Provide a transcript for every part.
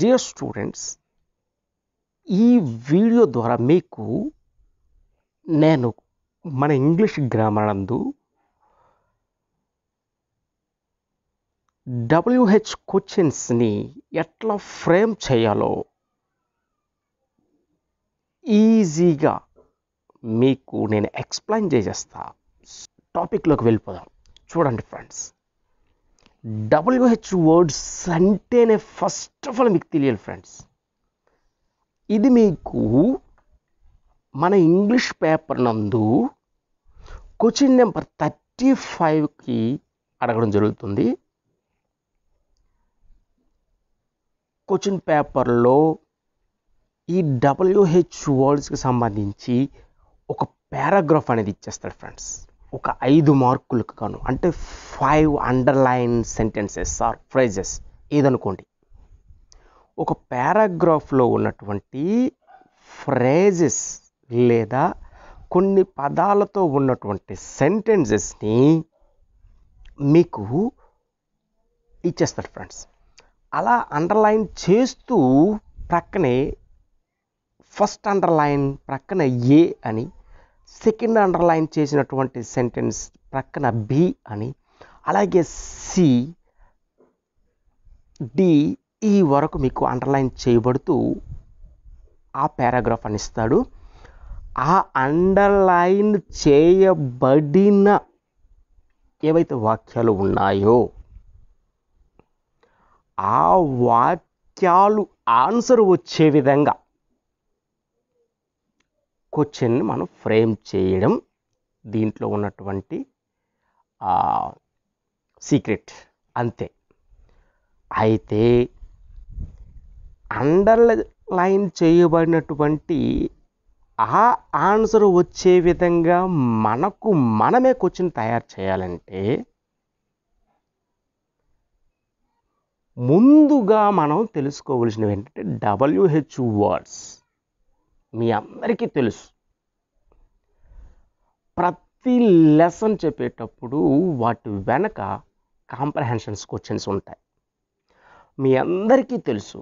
Dear students ఈ video ద్వారా మీకు నేను మన ఇంగ్లీష్ గ్రామర్ నందు డబ్ల్యూహెచ్ క్వశ్చన్స్ని ఎట్లా ఫ్రేమ్ చేయాలో ఈజీగా మీకు నేను ఎక్స్ప్లెయిన్ చేసేస్తా టాపిక్లోకి వెళ్ళిపోదాం చూడండి ఫ్రెండ్స్ డబ్ల్యూహెచ్ వర్డ్స్ అంటేనే ఫస్ట్ ఆఫ్ ఆల్ మీకు తెలియాలి ఫ్రెండ్స్ ఇది మీకు మన ఇంగ్లీష్ పేపర్ నందు క్వశ్చన్ నెంబర్ థర్టీ ఫైవ్కి అడగడం జరుగుతుంది క్వశ్చన్ పేపర్లో ఈ డబ్ల్యూహెచ్ వర్డ్స్కి సంబంధించి ఒక పారాగ్రాఫ్ అనేది ఇచ్చేస్తాడు ఫ్రెండ్స్ ఒక ఐదు మార్కులకు కాను అంటే five underline sentences or phrases ఏదనుకోండి ఒక పారాగ్రాఫ్లో ఉన్నటువంటి ఫ్రేజెస్ లేదా కొన్ని పదాలతో ఉన్నటువంటి సెంటెన్సెస్ని మీకు ఇచ్చేస్తారు ఫ్రెండ్స్ అలా అండర్లైన్ చేస్తూ ప్రక్కనే ఫస్ట్ అండర్లైన్ ప్రక్కన ఏ అని సెకండ్ అండర్లైన్ చేసినటువంటి సెంటెన్స్ ప్రక్కన బి అని అలాగే సి డి ఈ వరకు మీకు అండర్లైన్ చేయబడుతూ ఆ పారాగ్రాఫ్ అని ఇస్తాడు ఆ అండర్లైన్ చేయబడిన ఏవైతే వాక్యాలు ఉన్నాయో ఆ వాక్యాలు ఆన్సర్ వచ్చే విధంగా క్వశ్చన్ని మనం ఫ్రేమ్ చేయడం దీంట్లో ఉన్నటువంటి సీక్రెట్ అంతే అయితే అండర్లైన్ చేయబడినటువంటి ఆ ఆన్సర్ వచ్చే విధంగా మనకు మనమే క్వశ్చన్ తయారు చేయాలంటే ముందుగా మనం తెలుసుకోవలసినవి ఏంటంటే డబ్ల్యూహెచ్ వర్డ్స్ మీ అందరికీ తెలుసు ప్రతి లెసన్ చెప్పేటప్పుడు వాటి వెనక కాంప్రహెన్షన్స్ క్వశ్చన్స్ ఉంటాయి మీ అందరికీ తెలుసు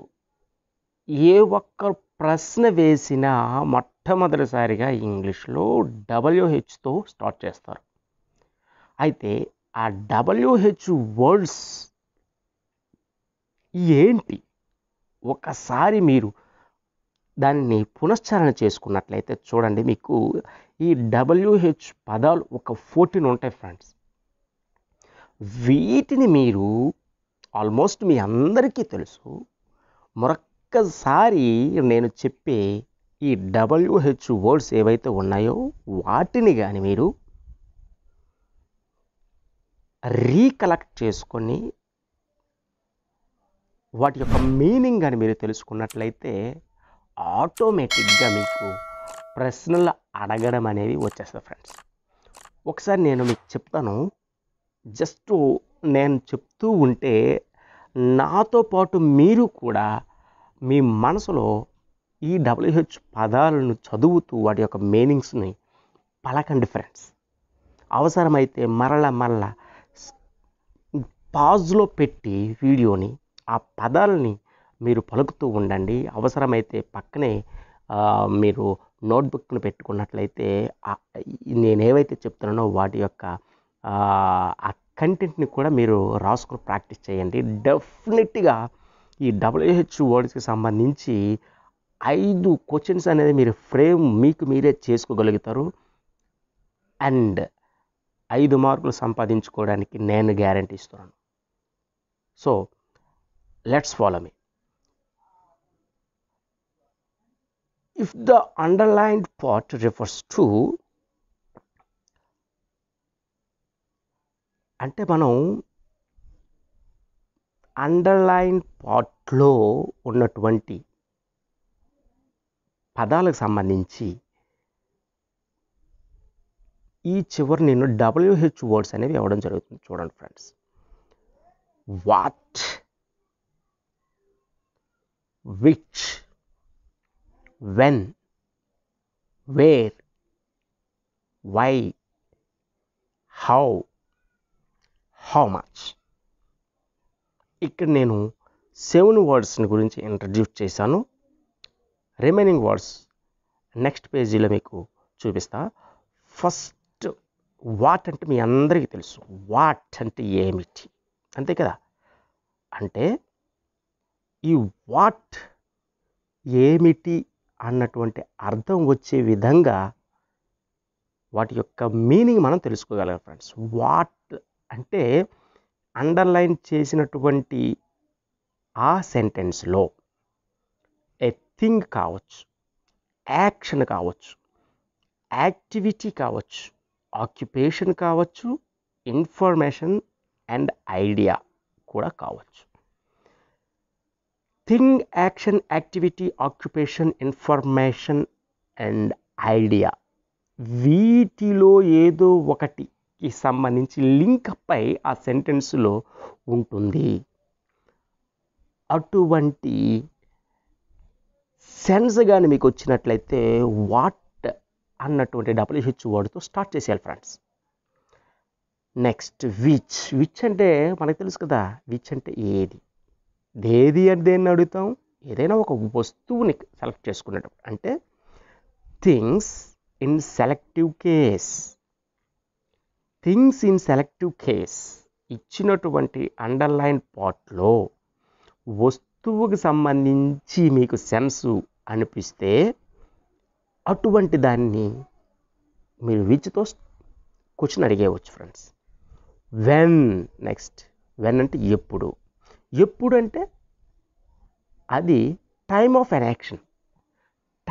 ఏ ఒక్క ప్రశ్న వేసినా మొట్టమొదటిసారిగా ఇంగ్లీష్లో డబ్ల్యూహెచ్తో స్టార్ట్ చేస్తారు అయితే ఆ డబ్ల్యూహెచ్ వర్డ్స్ ఏంటి ఒకసారి మీరు దాన్ని పునశ్చరణ చేసుకున్నట్లయితే చూడండి మీకు ఈ డబ్ల్యూహెచ్ పదాలు ఒక ఫోర్టీన్ ఉంటాయి ఫ్రెండ్స్ వీటిని మీరు ఆల్మోస్ట్ మీ అందరికీ తెలుసు మరొక్కసారి నేను చెప్పే ఈ డబ్ల్యూహెచ్ వర్డ్స్ ఏవైతే ఉన్నాయో వాటిని కానీ మీరు రీకలెక్ట్ చేసుకొని వాటి యొక్క మీనింగ్ అని మీరు తెలుసుకున్నట్లయితే ఆటోమేటిక్గా మీకు ప్రశ్నలు అడగడం అనేది వచ్చేస్తుంది ఫ్రెండ్స్ ఒకసారి నేను మీకు చెప్తాను జస్ట్ నేను చెప్తూ ఉంటే నాతో పాటు మీరు కూడా మీ మనసులో ఈ డబ్ల్యూహెచ్ పదాలను చదువుతూ వాటి యొక్క మీనింగ్స్ని పలకండి ఫ్రెండ్స్ అవసరమైతే మరల మరల పాజ్లో పెట్టి వీడియోని ఆ పదాలని మీరు పలుకుతూ ఉండండి అవసరమైతే పక్కనే మీరు నోట్బుక్ను పెట్టుకున్నట్లయితే నేనేవైతే చెప్తున్నానో వాటి యొక్క ఆ కంటెంట్ని కూడా మీరు రాసుకుని ప్రాక్టీస్ చేయండి డెఫినెట్గా ఈ డబ్ల్యూహెచ్ వర్డ్స్కి సంబంధించి ఐదు క్వశ్చన్స్ అనేది మీరు ఫ్రేమ్ మీకు మీరే చేసుకోగలుగుతారు అండ్ ఐదు మార్కులు సంపాదించుకోవడానికి నేను గ్యారంటీ ఇస్తున్నాను so let's follow me if the underlined part refers to అంటే మనం అండర్లైన్ పార్ట్లో ఉన్నటువంటి పదాలకు సంబంధించి ఈ చివరి నేను డబ్ల్యూహెచ్ వర్డ్స్ అనేవి ఇవ్వడం జరుగుతుంది చూడండి friends what which when where why how how much ఇక్కడ నేను సెవెన్ వర్డ్స్ని గురించి ఇంట్రడ్యూస్ చేశాను రిమైనింగ్ వర్డ్స్ నెక్స్ట్ పేజీలో మీకు చూపిస్తా ఫస్ట్ వాట్ అంటే మీ అందరికీ తెలుసు వాట్ అంటే ఏమిటి అంతే కదా అంటే ఈ వాట్ ఏమిటి అన్నటువంటి అర్థం వచ్చే విధంగా వాటి యొక్క మీనింగ్ మనం తెలుసుకోగలం ఫ్రెండ్స్ వాట్ అంటే అండర్లైన్ చేసినటువంటి ఆ సెంటెన్స్లో ఏ థింగ్ కావచ్చు యాక్షన్ కావచ్చు యాక్టివిటీ కావచ్చు ఆక్యుపేషన్ కావచ్చు ఇన్ఫర్మేషన్ అండ్ ఐడియా కూడా కావచ్చు thing action activity occupation information and idea వీటిలో ఏదో ఒకటికి సంబంధించి పై ఆ సెంటెన్స్లో ఉంటుంది అటువంటి సెన్స్ కానీ మీకు వచ్చినట్లయితే వాట్ అన్నటువంటి డబ్ల్యూహెచ్ వర్డ్తో స్టార్ట్ చేసేయాలి ఫ్రెండ్స్ నెక్స్ట్ విచ్ విచ్ అంటే మనకు తెలుసు కదా విచ్ అంటే ఏది ఏది అని దేన్ని అడుగుతాం ఏదైనా ఒక వస్తువుని సెలెక్ట్ చేసుకునేటప్పుడు అంటే things in selective case things in selective case ఇచ్చినటువంటి అండర్లైన్ పార్ట్లో వస్తువుకు సంబంధించి మీకు సెన్సు అనిపిస్తే అటువంటి దాన్ని మీరు విచ్తో క్వశ్చన్ అడిగేయవచ్చు ఫ్రెండ్స్ వెన్ నెక్స్ట్ వెన్ అంటే ఎప్పుడు ఎప్పుడంటే అది టైమ్ ఆఫ్ అన్ యాక్షన్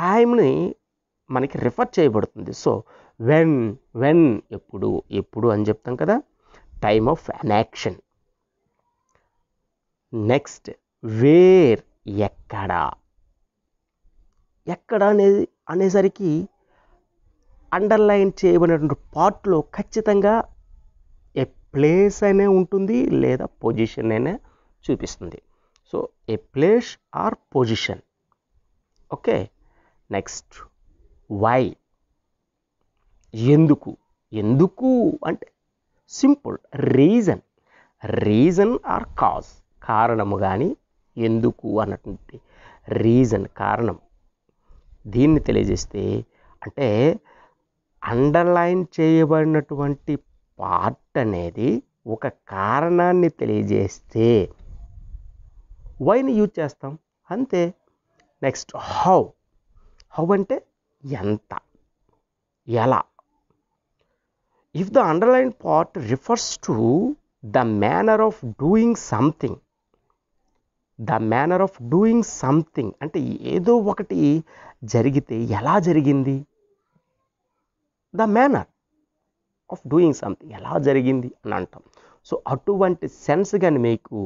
టైంని మనకి రిఫర్ చేయబడుతుంది సో వెన్ వెన్ ఎప్పుడు ఎప్పుడు అని చెప్తాం కదా time of an action next where ఎక్కడ ఎక్కడ అనేది అనేసరికి అండర్లైన్ చేయబడినటువంటి పార్ట్లో ఖచ్చితంగా ఏ ప్లేస్ అయినా ఉంటుంది లేదా పొజిషన్ అయినా చూపిస్తుంది so a place or position okay next why ఎందుకు ఎందుకు అంటే simple reason reason or cause కారణము కానీ ఎందుకు అన్నటువంటి రీజన్ కారణం దీన్ని తెలియజేస్తే అంటే అండర్లైన్ చేయబడినటువంటి పార్ట్ అనేది ఒక కారణాన్ని తెలియజేస్తే వైని యూజ్ చేస్తాం అంతే నెక్స్ట్ హౌ హౌ అంటే ఎంత ఎలా if the underline part refers to the manner of doing something the manner of doing something అంటే ఏదో ఒకటి జరిగితే ఎలా జరిగింది the manner of doing something ఎలా జరిగింది అని అంటాం సో అటువంటి సెన్స్ కానీ మీకు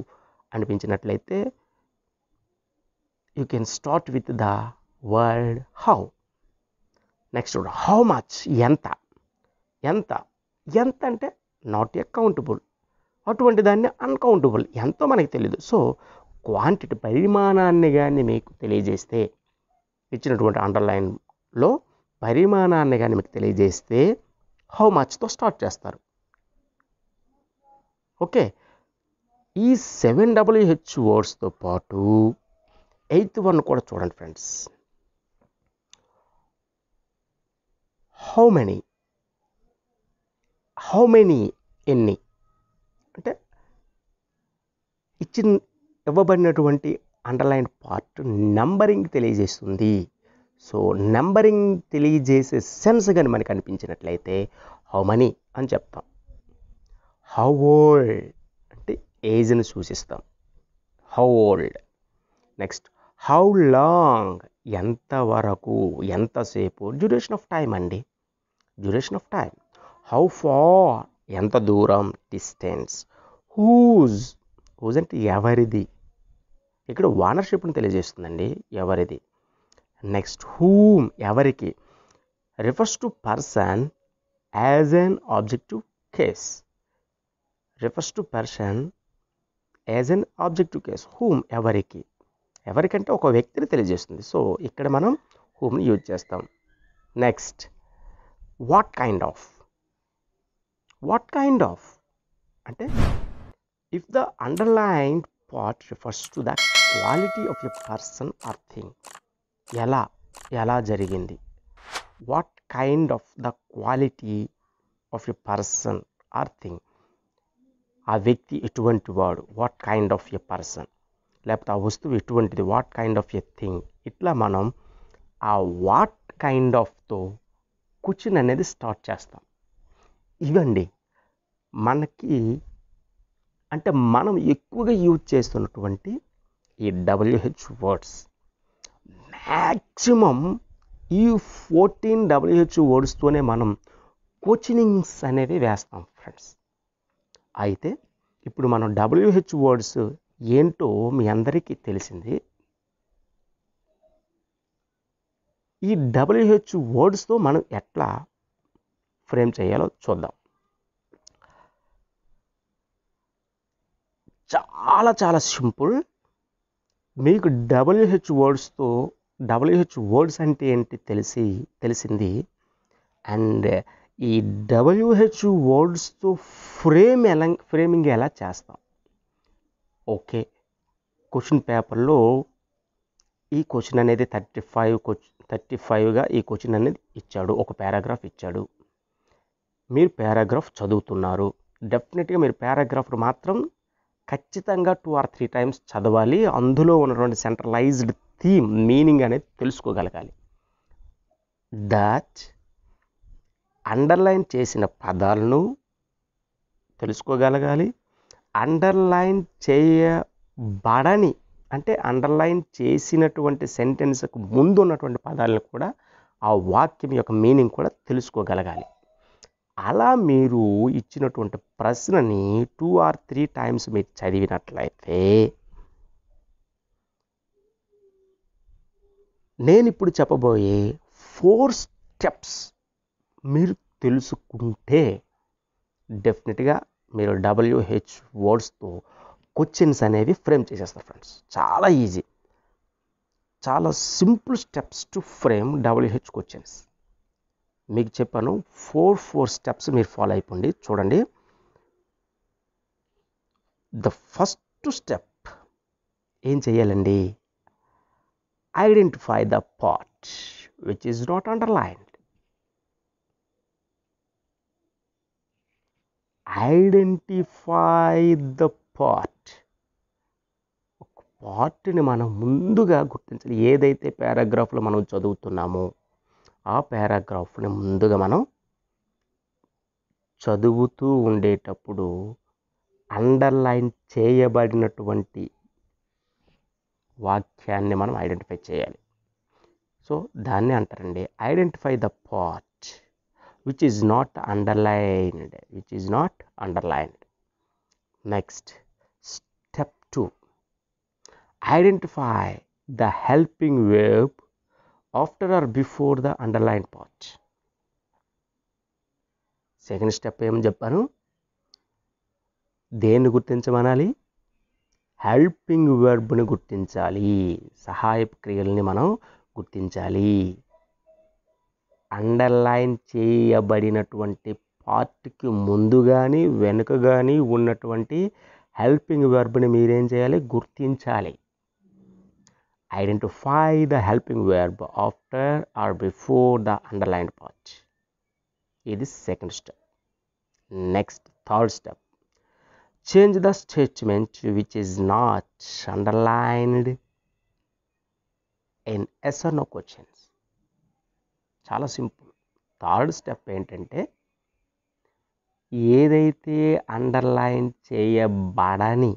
అనిపించినట్లయితే you can start with the word how next how much ఎంత ఎంత ఎంత అంటే నాట్ ఎ కౌంటబుల్ అటువంటి దాన్ని అన్కౌంటబుల్ ఎంతో మనకి తెలియదు సో క్వాంటిటీ పరిమాణాన్ని కానీ మీకు తెలియజేస్తే ఇచ్చినటువంటి అండర్లైన్లో పరిమాణాన్ని కానీ మీకు తెలియజేస్తే హౌ మచ్తో స్టార్ట్ చేస్తారు ఓకే ఈ సెవెన్ డబ్ల్యూహెచ్ వర్డ్స్తో పాటు ఎయిత్ వన్ కూడా చూడండి friends how many how many ఎన్ని అంటే ఇచ్చిన ఇవ్వబడినటువంటి అండర్లైన్ పార్ట్ నంబరింగ్ తెలియజేస్తుంది సో నంబరింగ్ తెలియజేసే సెన్స్ కానీ మనకు అనిపించినట్లయితే హౌ మనీ అని చెప్తాం హౌ ఓల్డ్ అంటే ఏజ్ని సూచిస్తాం how old next how long ఎంతవరకు ఎంతసేపు డ్యూరేషన్ ఆఫ్ టైం అండి duration of time how far ఎంత దూరం డిస్టెన్స్ హూజ్ హూజ్ అంటే ఎవరిది ఇక్కడ ఓనర్షిప్ని తెలియజేస్తుందండి ఎవరిది నెక్స్ట్ హూమ్ ఎవరికి refers to person as an objective case refers to person as an objective case whom ఎవరికి ఎవరికంటే ఒక వ్యక్తిని తెలియజేస్తుంది సో ఇక్కడ మనం హూమ్ని యూజ్ చేస్తాం next what kind of what kind of అంటే if the underline part refers to the quality of a person or thing ఎలా ఎలా జరిగింది what kind of the quality of a person or thing ఆ వ్యక్తి ఎటువంటి వాడు what kind of a person లేకపోతే ఆ వస్తువు ఎటువంటిది what kind of a thing ఇట్లా మనం ఆ వాట్ కైండ్ ఆఫ్తో క్వశ్చన్ అనేది స్టార్ట్ చేస్తాం ఇవండి మనకి అంటే మనం ఎక్కువగా యూజ్ చేస్తున్నటువంటి ఈ డబ్ల్యూహెచ్ వర్డ్స్ మ్యాక్సిమం ఈ ఫోర్టీన్ డబ్ల్యూహెచ్ వర్డ్స్తోనే మనం కోచినింగ్స్ అనేవి వేస్తాం ఫ్రెండ్స్ అయితే ఇప్పుడు మనం డబ్ల్యూహెచ్ వర్డ్స్ ఏంటో మీ అందరికీ తెలిసింది ఈ డబ్ల్యూహెచ్ వర్డ్స్తో మనం ఎట్లా ఫ్రేమ్ చేయాలో చూద్దాం చాలా చాలా సింపుల్ మీకు డబ్ల్యూహెచ్ వర్డ్స్తో డబ్ల్యూహెచ్ వర్డ్స్ అంటే ఏంటి తెలిసి తెలిసింది అండ్ ఈ డబ్ల్యూహెచ్ వర్డ్స్తో ఫ్రేమ్ ఎలా ఫ్రేమింగ్ ఎలా చేస్తాం ఓకే క్వశ్చన్ పేపర్లో ఈ క్వశ్చన్ అనేది థర్టీ ఫైవ్ థర్టీ ఫైవ్గా ఈ క్వశ్చన్ అనేది ఇచ్చాడు ఒక పారాగ్రాఫ్ ఇచ్చాడు మీరు పారాగ్రాఫ్ చదువుతున్నారు డెఫినెట్గా మీరు పారాగ్రాఫ్ మాత్రం ఖచ్చితంగా టూ ఆర్ త్రీ టైమ్స్ చదవాలి అందులో ఉన్నటువంటి సెంట్రలైజ్డ్ థీమ్ మీనింగ్ అనేది తెలుసుకోగలగాలి దాచ్ అండర్లైన్ చేసిన పదాలను తెలుసుకోగలగాలి అండర్లైన్ చేయబడని అంటే అండర్లైన్ చేసినటువంటి సెంటెన్స్కు ముందు ఉన్నటువంటి పదాలను కూడా ఆ వాక్యం యొక్క మీనింగ్ కూడా తెలుసుకోగలగాలి అలా మీరు ఇచ్చినటువంటి ప్రశ్నని టూ ఆర్ త్రీ టైమ్స్ మీరు చదివినట్లయితే నేను ఇప్పుడు చెప్పబోయే ఫోర్ స్టెప్స్ మీరు తెలుసుకుంటే డెఫినెట్గా మీరు డబ్ల్యూహెచ్ వర్డ్స్తో క్వశ్చన్స్ అనేవి ఫ్రేమ్ చేసేస్తారు ఫ్రెండ్స్ చాలా ఈజీ చాలా simple steps to frame W H questions మీకు చెప్పాను ఫోర్ ఫోర్ స్టెప్స్ మీరు ఫాలో అయిపోండి చూడండి ద ఫస్ట్ స్టెప్ ఏం చేయాలండి identify the part which is not underlined identify the part ఒక పార్ట్ని మనం ముందుగా గుర్తించాలి ఏదైతే పారాగ్రాఫ్లో మనం చదువుతున్నామో ఆ పారాగ్రాఫ్ని ముందుగా మనం చదువుతూ ఉండేటప్పుడు అండర్లైన్ చేయబడినటువంటి వాక్యాన్ని మనం ఐడెంటిఫై చేయాలి సో దాన్ని అంటారండి identify the part which is not underlined which is not underlined next step two identify the helping verb after or before the underline part second step ఏమని చెప్పాను దేన్ని గుర్తించమనాలి హెల్పింగ్ వర్బ్ని గుర్తించాలి సహాయ క్రియల్ని మనం గుర్తించాలి అండర్లైన్ చేయబడినటువంటి పార్ట్కి ముందు కానీ వెనుక కానీ ఉన్నటువంటి హెల్పింగ్ వెర్బ్ని మీరేం చేయాలి గుర్తించాలి identify the helping verb after or before the underline part ఇది second step next third step change the statement which is not underlined in yes or no question. చాలా సింపుల్ థర్డ్ స్టెప్ ఏంటంటే ఏదైతే underline చేయబడని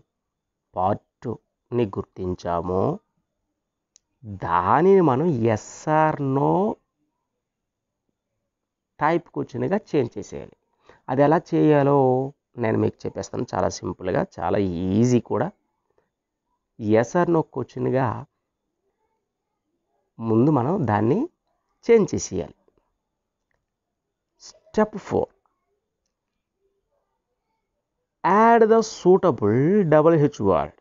పార్ట్ని గుర్తించామో దానిని మనం ఎస్ఆర్నో type క్వశ్చన్గా change చేసేయాలి అది ఎలా చేయాలో నేను మీకు చెప్పేస్తాను చాలా సింపుల్గా చాలా ఈజీ కూడా ఎస్ఆర్నో నో క్వశ్చన్గా ముందు మనం దాన్ని చేంజ్ చేసేయాలి step four add the suitable W H word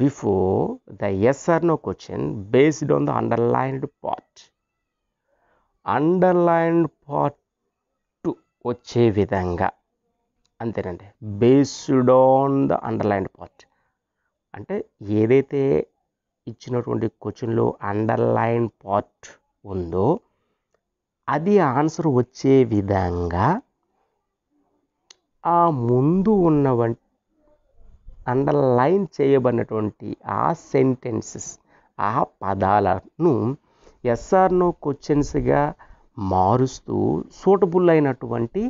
before the yes or no question based on the underlined part underlined part టు వచ్చే విధంగా అంతేనండి based on the underlined part అంటే ఏదైతే ఇచ్చినటువంటి క్వశ్చన్లో అండర్లైన్ పార్ట్ ఉందో అది ఆన్సర్ వచ్చే విధంగా ఆ ముందు ఉన్న అండర్లైన్ చేయబడినటువంటి ఆ సెంటెన్సెస్ ఆ పదాలను ఎస్ఆర్నో క్వశ్చన్స్గా మారుస్తూ సూటబుల్ అయినటువంటి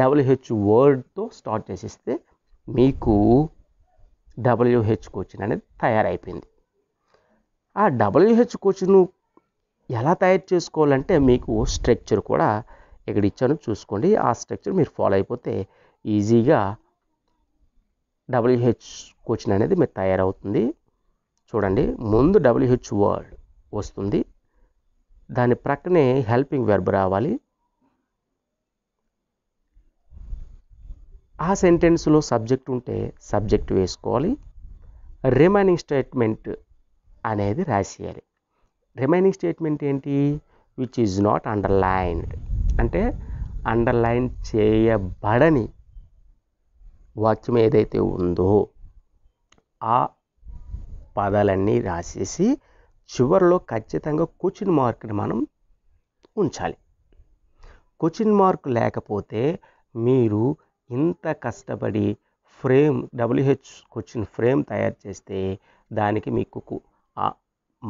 డబ్ల్యూహెచ్ వర్డ్తో స్టార్ట్ చేసేస్తే మీకు డబ్ల్యూహెచ్ క్వశ్చన్ అనేది తయారైపోయింది ఆ డబ్ల్యూహెచ్ క్వశ్చన్ ఎలా తయారు చేసుకోవాలంటే మీకు స్ట్రక్చర్ కూడా ఇక్కడ ఇచ్చాను చూసుకోండి ఆ స్ట్రక్చర్ మీరు ఫాలో అయిపోతే ఈజీగా డబ్ల్యూహెచ్ క్వశ్చన్ అనేది మీరు తయారవుతుంది చూడండి ముందు డబ్ల్యూహెచ్ వర్డ్ వస్తుంది దాని ప్రక్కనే హెల్పింగ్ వెర్బ్ రావాలి ఆ సెంటెన్స్లో సబ్జెక్ట్ ఉంటే సబ్జెక్ట్ వేసుకోవాలి రిమైనింగ్ స్టేట్మెంట్ అనేది రాసేయాలి రిమైనింగ్ స్టేట్మెంట్ ఏంటి విచ్ ఈజ్ నాట్ అండర్లైన్డ్ అంటే అండర్లైన్ చేయబడని వాక్యం ఏదైతే ఉందో ఆ పదాలన్నీ రాసేసి చివరిలో ఖచ్చితంగా క్వశ్చన్ మార్క్ని మనం ఉంచాలి క్వశ్చన్ మార్క్ లేకపోతే మీరు ఇంత కష్టపడి ఫ్రేమ్ డబ్ల్యూహెచ్ క్వశ్చన్ ఫ్రేమ్ తయారు చేస్తే దానికి మీకు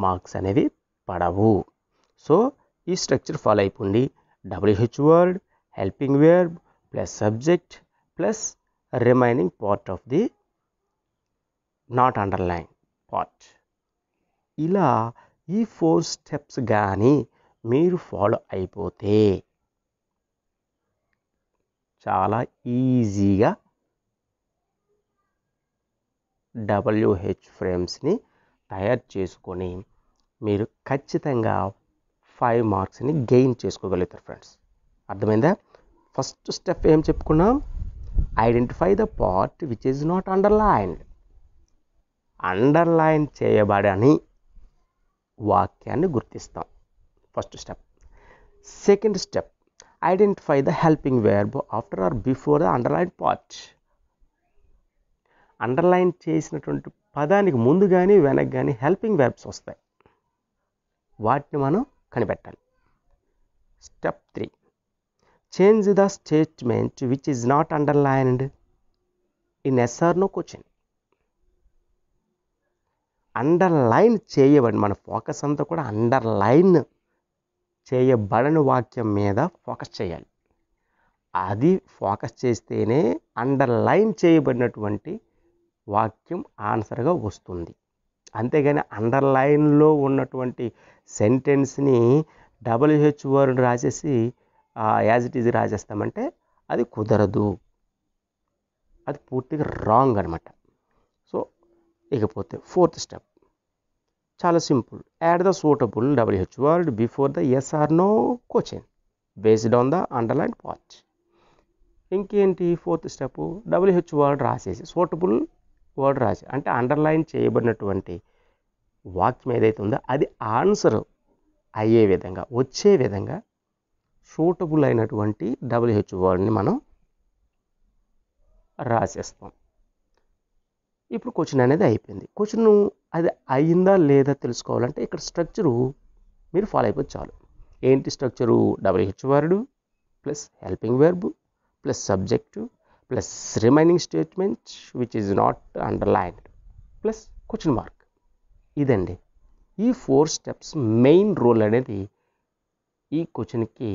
మార్క్స్ అనేది పడవు సో ఈ స్ట్రక్చర్ ఫాలో అయిపోండి W H word helping verb plus subject plus remaining part of the not underline part ఇలా ఈ ఫోర్ స్టెప్స్ కానీ మీరు ఫాలో అయిపోతే చాలా ఈజీగా డబ్ల్యూహెచ్ ఫ్రేమ్స్ని తయారు చేసుకొని మీరు ఖచ్చితంగా ఫైవ్ మార్క్స్ని గెయిన్ చేసుకోగలుగుతారు ఫ్రెండ్స్ అర్థమైందా ఫస్ట్ స్టెప్ ఏం చెప్పుకున్నాం identify the part which is not underlined underline చేయబడని వాక్యాన్ని గుర్తిస్తాం first step second step identify the helping verb after or before the underline part underline చేసినటువంటి పదానికి ముందు కానీ వెనక్కి కానీ హెల్పింగ్ వెర్బ్స్ వస్తాయి వాటిని మనం కనిపెట్టాలి step three change the statement which is not underlined in yes or no question underline చేయబడి మన ఫోకస్ అంతా కూడా అండర్లైన్ చేయబడని వాక్యం మీద ఫోకస్ చేయాలి అది ఫోకస్ చేస్తేనే అండర్లైన్ చేయబడినటువంటి వాక్యం ఆన్సర్గా వస్తుంది అంతేగాని అండర్లైన్లో ఉన్నటువంటి సెంటెన్స్ని డబ్ల్యూహెచ్ వర్డ్ రాసేసి యాజ్ ఇట్ ఈజ్ రాసేస్తామంటే అది కుదరదు అది పూర్తిగా రాంగ్ అనమాట సో ఇకపోతే ఫోర్త్ స్టెప్ చాలా simple add the suitable W H word before the yes or no question based on the underline part ఇంకేంటి ఫోర్త్ స్టెప్ డబ్ల్యూహెచ్ వర్డ్ రాసేసి సూటబుల్ వర్డ్ రాసి అంటే అండర్లైన్ చేయబడినటువంటి వాక్యం ఏదైతే ఉందో అది ఆన్సర్ అయ్యే విధంగా వచ్చే విధంగా సూటబుల్ అయినటువంటి డబ్ల్యూహెచ్ వర్డ్ని మనం రాసేస్తాం ఇప్పుడు క్వశ్చన్ అనేది అయిపోయింది క్వశ్చన్ అది అయిందా లేదా తెలుసుకోవాలంటే ఇక్కడ స్ట్రక్చరు మీరు ఫాలో అయిపోతే చాలు ఏంటి structure W H word plus helping verb plus subject plus remaining statement which is not underlined plus question mark ఇదండి ఈ ఫోర్ స్టెప్స్ మెయిన్ రూల్ అనేది ఈ క్వశ్చన్కి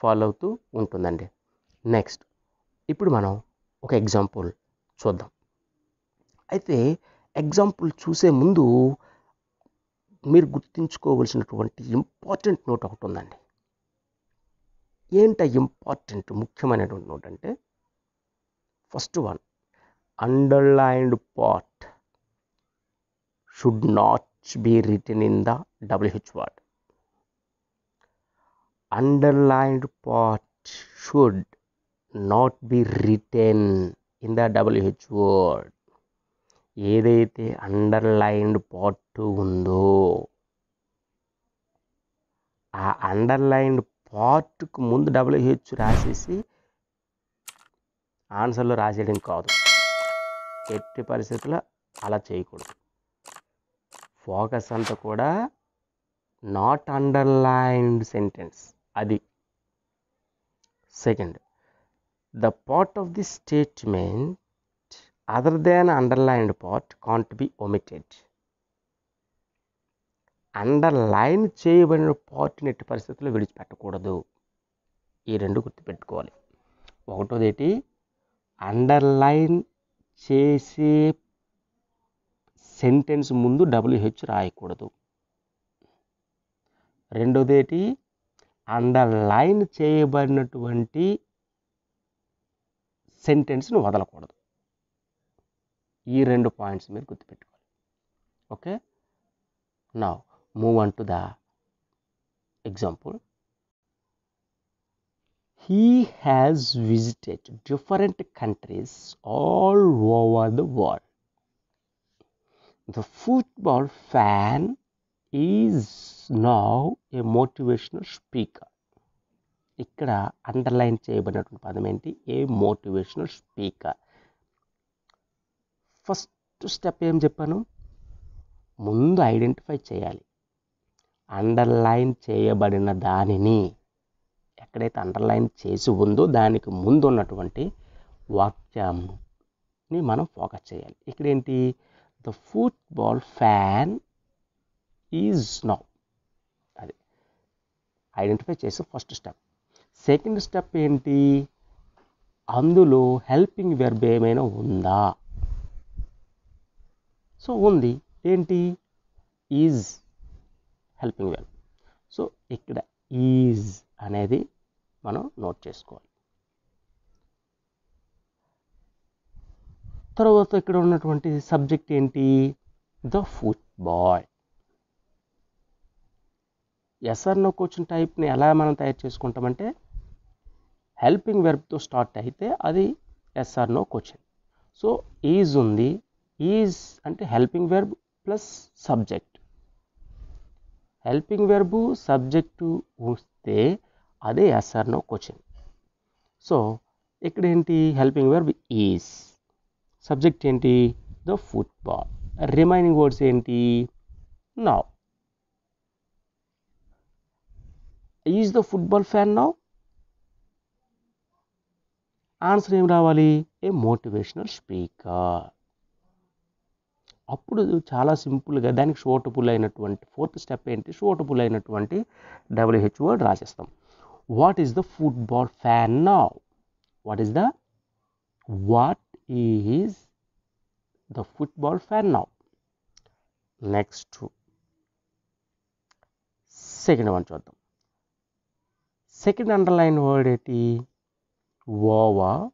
ఫాలో అవుతూ ఉంటుందండి నెక్స్ట్ ఇప్పుడు మనం ఒక ఎగ్జాంపుల్ చూద్దాం అయితే ఎగ్జాంపుల్ చూసే ముందు మీరు గుర్తుంచుకోవలసినటువంటి ఇంపార్టెంట్ నోట్ ఒకటి ఉందండి ఏంట ఇంపార్టెంట్ ముఖ్యమైనటువంటి నోట్ అంటే first one underlined part should not be written in the W H word underlined part should not be written in the W H word ఏదైతే అండర్లైన్డ్ పార్ట్ ఉందో ఆ అండర్లైన్డ్ పార్ట్కు ముందు డబ్ల్యూహెచ్ రాసేసి ఆన్సర్లో రాసేయడం కాదు ఎట్టి పరిస్థితుల్లో అలా చేయకూడదు ఫోకస్ అంతా కూడా నాట్ అండర్లైన్డ్ సెంటెన్స్ అది second the part of the statement other than underlined part can't be omitted underline చేయబడిన పార్ట్ని ఎట్టి పరిస్థితుల్లో విడిచిపెట్టకూడదు ఈ రెండు గుర్తుపెట్టుకోవాలి ఒకటోదేటి అండర్లైన్ చేసే సెంటెన్స్ ముందు డబ్ల్యూహెచ్ రాయకూడదు రెండోదేటి అండర్లైన్ చేయబడినటువంటి సెంటెన్స్ను వదలకూడదు ఈ రెండు పాయింట్స్ మీరు గుర్తుపెట్టుకోవాలి ఓకే నా move on to the example he has visited different countries all over the world the football fan is now a motivational speaker ఇక్కడ అండర్లైన్ చేయబడినటువంటి పదం ఏంటి a motivational speaker first step ఏం చెప్పాను ముందు ఐడెంటిఫై చేయాలి అండర్లైన్ చేయబడిన దానిని ఎక్కడైతే అండర్లైన్ చేసి ఉందో దానికి ముందు ఉన్నటువంటి వాక్యాన్ని మనం ఫోకస్ చేయాలి ఇక్కడ ఏంటి the football fan is now అది ఐడెంటిఫై చేసే ఫస్ట్ స్టెప్ సెకండ్ స్టెప్ ఏంటి అందులో హెల్పింగ్ వెర్బ్ ఏమైనా ఉందా సో ఉంది ఏంటి ఈజ్ హెల్పింగ్ వెర్బ్ సో ఇక్కడ ఈజ్ అనేది మనం నోట్ చేసుకోవాలి తర్వాత ఇక్కడ ఉన్నటువంటి సబ్జెక్ట్ ఏంటి the football yes or no question టైప్ని ఎలా మనం తయారు చేసుకుంటామంటే హెల్పింగ్ వెర్బ్తో స్టార్ట్ అయితే అది ఎస్ఆర్నో క్వశ్చన్ సో ఈజ్ ఉంది ఈజ్ అంటే helping verb plus subject helping verb subject వస్తే అదే ఎస్ఆర్ నో క్వశ్చన్ సో ఇక్కడ ఏంటి హెల్పింగ్ వర్బ్ ఈజ్ సబ్జెక్ట్ ఏంటి ద ఫుట్బాల్ రిమైనింగ్ వర్డ్స్ ఏంటి now is the football fan now answer ఏం రావాలి ఏ మోటివేషనల్ స్పీకర్ అప్పుడు చాలా సింపుల్గా దానికి షోటబుల్ అయినటువంటి ఫోర్త్ స్టెప్ ఏంటి షోటబుల్ అయినటువంటి డబ్ల్యూహెచ్ వర్డ్ రాసేస్తాం what is the football fan now what is the what is the football fan now next to second one chodam second underline word it is Wow,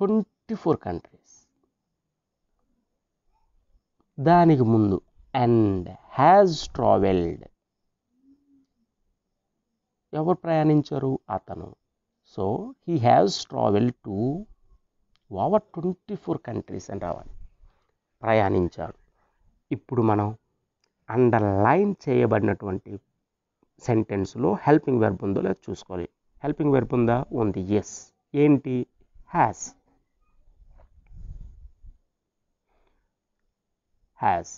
24 countries danik mundu and has traveled ఎవరు ప్రయాణించరు అతను so he has travel to over twenty four countries అని రావాలి ప్రయాణించాడు ఇప్పుడు మనం underline చేయబడినటువంటి సెంటెన్స్లో helping verb ఉందో లేదో చూసుకోవాలి హెల్పింగ్ వెర్బ్ ఉందా ఉంది ఎస్ ఏంటి హ్యాస్ హ్యాస్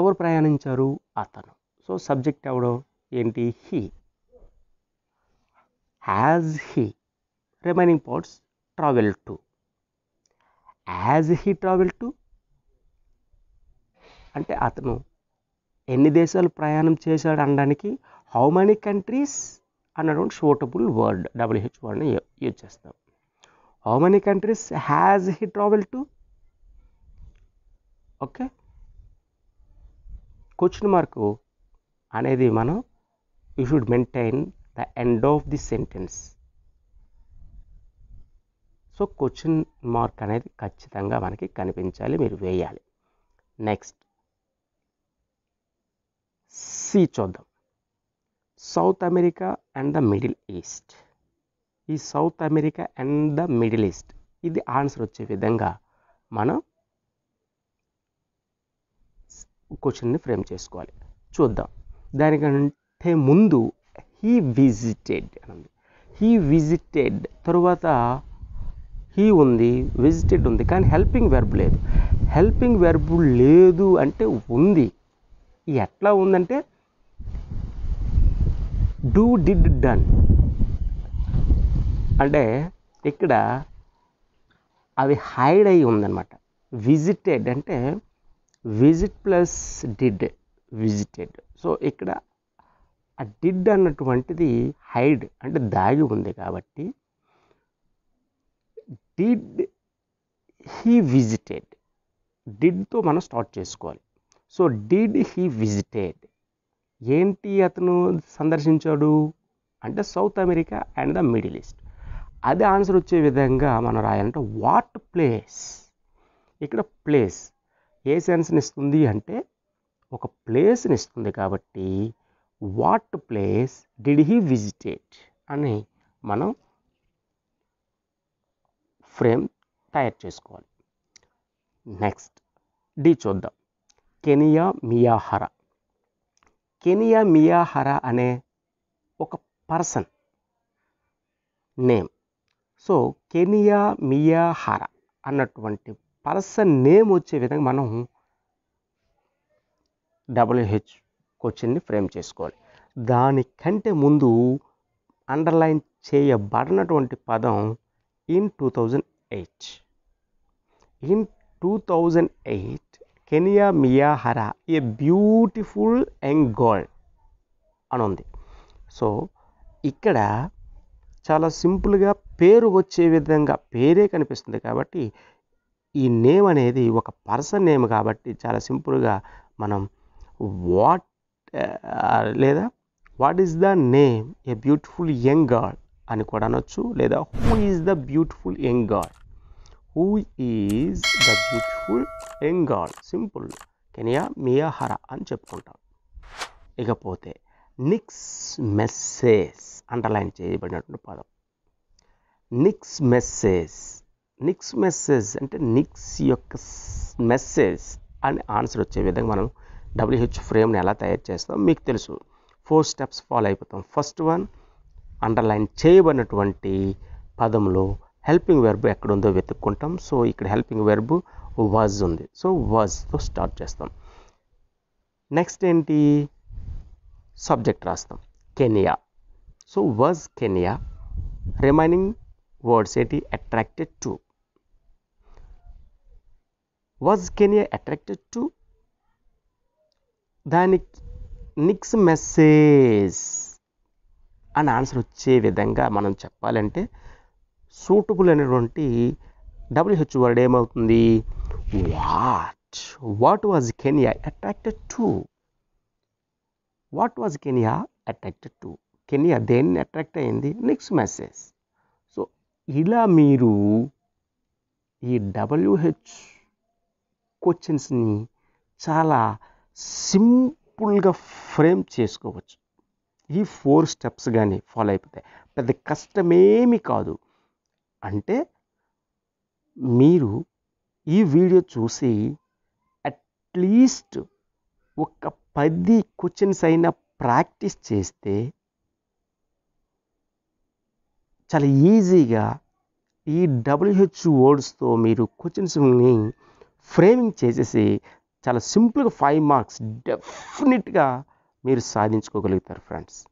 ఎవరు ప్రయాణించారు అతను సో సబ్జెక్ట్ ఎవడో ఏంటి he has he remaining parts travel to has he travel to అంటే అతను ఎన్ని దేశాలు ప్రయాణం చేశాడు అనడానికి హౌ మెనీ కంట్రీస్ అన్నటువంటి షోటబుల్ వర్డ్ డబ్ల్యూహెచ్ వర్డ్ని యూజ్ చేస్తాం how many countries has he travel to okay question mark అనేది మనం you should maintain the end of the sentence so question mark అనేది ఖచ్చితంగా మనకి కనిపించాలి మీరు వేయాలి నెక్స్ట్ సి చూద్దాం South America and the Middle East ఈ South America and the Middle East ఇది ఆన్సర్ వచ్చే విధంగా మనం క్వశ్చన్ని ఫ్రేమ్ చేసుకోవాలి చూద్దాం దానికంటే అంటే ముందు హీ విజిటెడ్ అని హీ విజిటెడ్ తరువాత హీ ఉంది విజిటెడ్ ఉంది కానీ హెల్పింగ్ వెర్బ్ లేదు హెల్పింగ్ వెర్బ్ లేదు అంటే ఉంది ఎట్లా ఉందంటే డూ డిడ్ డన్ అంటే ఇక్కడ అవి హైడ్ అయి ఉందన్నమాట విజిటెడ్ అంటే visit plus did visited so ఇక్కడ ఆ డిడ్ అన్నటువంటిది హైడ్ అంటే దాగి ఉంది కాబట్టి డిడ్ హీ విజిటెడ్ డిడ్తో మనం స్టార్ట్ చేసుకోవాలి సో డిడ్ హీ విజిటెడ్ ఏంటి అతను సందర్శించాడు అంటే South America and the Middle East అది ఆన్సర్ వచ్చే విధంగా మనం రాయాలంటే వాట్ ప్లేస్ ఇక్కడ ప్లేస్ ఏ సెన్స్ని ఇస్తుంది అంటే ఒక ప్లేస్ని ఇస్తుంది కాబట్టి what place did he visit అని మనం ఫ్రేమ్ తయారు చేసుకోవాలి నెక్స్ట్ డి చూద్దాం కెనియా మియాహర కెనియా మియాహర అనే ఒక పర్సన్ నేమ్ సో కెనియా మియాహర అన్నటువంటి పర్సన్ నేమ్ వచ్చే విధంగా మనం డబ్ల్యూహెచ్ క్వశ్చన్ని ఫ్రేమ్ చేసుకోవాలి దానికంటే ముందు అండర్లైన్ చేయబడినటువంటి పదం in two thousand eight in two thousand eight కెనియా మియాహరా ఏ బ్యూటిఫుల్ యంగ్ గర్ల్ అని ఉంది సో ఇక్కడ చాలా సింపుల్గా పేరు వచ్చే విధంగా పేరే కనిపిస్తుంది కాబట్టి ఈ నేమ్ అనేది ఒక పర్సన్ నేమ్ కాబట్టి చాలా సింపుల్గా మనం వాట్ లేదా what is the name a beautiful young god అని కూడా అనొచ్చు లేదా who is the beautiful young god who is the beautiful young god simple కెనియా మియాహర అని చెప్పుకుంటాం ఇకపోతే నిక్స్ మెస్సేజ్ అండర్లైన్ చేయబడినటువంటి పదం నిక్స్ మెస్సేజ్ నిక్స్ మెస్సేజ్ అంటే నిక్స్ యొక్క మెస్సేజ్ అని ఆన్సర్ వచ్చే విధంగా మనం డబ్ల్యూహెచ్ ఫ్రేమ్ని ఎలా తయారు చేస్తాం మీకు తెలుసు ఫోర్ స్టెప్స్ ఫాలో అయిపోతాం ఫస్ట్ వన్ అండర్లైన్ చేయబడినటువంటి పదంలో హెల్పింగ్ వెర్బ్ ఎక్కడ ఉందో వెతుక్కుంటాం సో ఇక్కడ హెల్పింగ్ వెర్బ్ వాజ్ ఉంది సో వాజ్తో స్టార్ట్ చేస్తాం నెక్స్ట్ ఏంటి సబ్జెక్ట్ రాస్తాం కెనియా సో వాజ్ కెనియా రిమైనింగ్ వర్డ్స్ ఏంటి అట్రాక్టెడ్ టు వాజ్ కెనియా అట్రాక్టెడ్ టు దానికి నిక్స్ మెసేజ్ అని ఆన్సర్ వచ్చే విధంగా మనం చెప్పాలంటే సూటబుల్ అనేటువంటి డబ్ల్యూహెచ్ వర్డ్ ఏమవుతుంది వాట్ వాట్ వాజ్ కెనియా అట్రాక్టెడ్ టు వాట్ వాజ్ కెనియా అట్రాక్టెడ్ టు కెనియా దేన్ని అట్రాక్ట్ అయింది నెక్స్ట్ మెసేజ్ సో ఇలా మీరు ఈ డబ్ల్యూహెచ్ క్వశ్చన్స్ని చాలా సింపుల్గా ఫ్రేమ్ చేసుకోవచ్చు ఈ ఫోర్ స్టెప్స్ కానీ ఫాలో అయిపోతాయి పెద్ద కష్టమేమి కాదు అంటే మీరు ఈ వీడియో చూసి అట్లీస్ట్ ఒక పది క్వశ్చన్స్ అయినా ప్రాక్టీస్ చేస్తే చాలా ఈజీగా ఈ డబ్ల్యూహెచ్ వర్డ్స్తో మీరు క్వశ్చన్స్ని ఫ్రేమింగ్ చేసేసి చాలా సింపుల్గా ఫైవ్ మార్క్స్ డెఫినెట్గా మీరు సాధించుకోగలుగుతారు ఫ్రెండ్స్